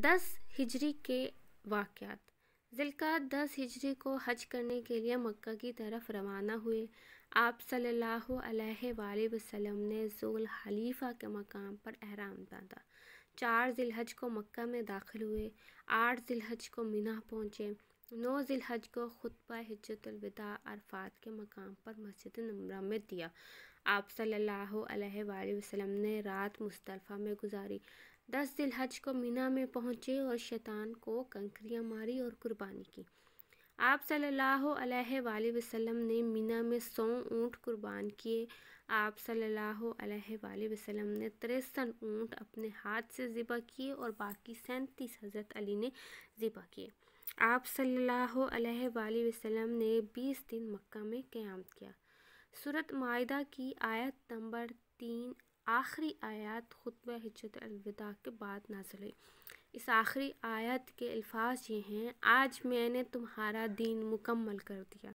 दस हिजरी के वाक़ात जिलका दस हिजरी को हज करने के लिए मक्का की तरफ रवाना हुए आप सल्लल्लाहु अलैहि वसल्लम ने जोल हलीफ़ा के मकाम पर अहराम बांधा चार जिलहज को मक्का में दाखिल हुए आठ जिलहज को मीना पहुँचे नौ हज को खुतबा हजतलविदा अरफात के मकाम पर मस्जिद नमरा में दिया आप सल्ला वसलम ने रात मुस्तफ़ा में गुजारी दस जिलहज को मीना में पहुँचे और शैतान को कंकरियाँ मारी और कुर्बानी की आप सल्ला वसलम ने मीना में सौ ऊँट कुर्बान किए आप सल्ला वसलम ने तिरसठ ऊँट अपने हाथ से ज़िबा किए और बाकी सैंतीस हज़रत अली ने ज़िबा किए आप सल्लल्लाहु अलैहि वसल्लम ने 20 दिन मक्का में क़याम किया सूरत मायदा की आयत नंबर तीन आखिरी आयत खुतब हजरत अलविदा के बाद नाजल हुई इस आखिरी आयत के अल्फाज ये हैं आज मैंने तुम्हारा दीन मुकम्मल कर दिया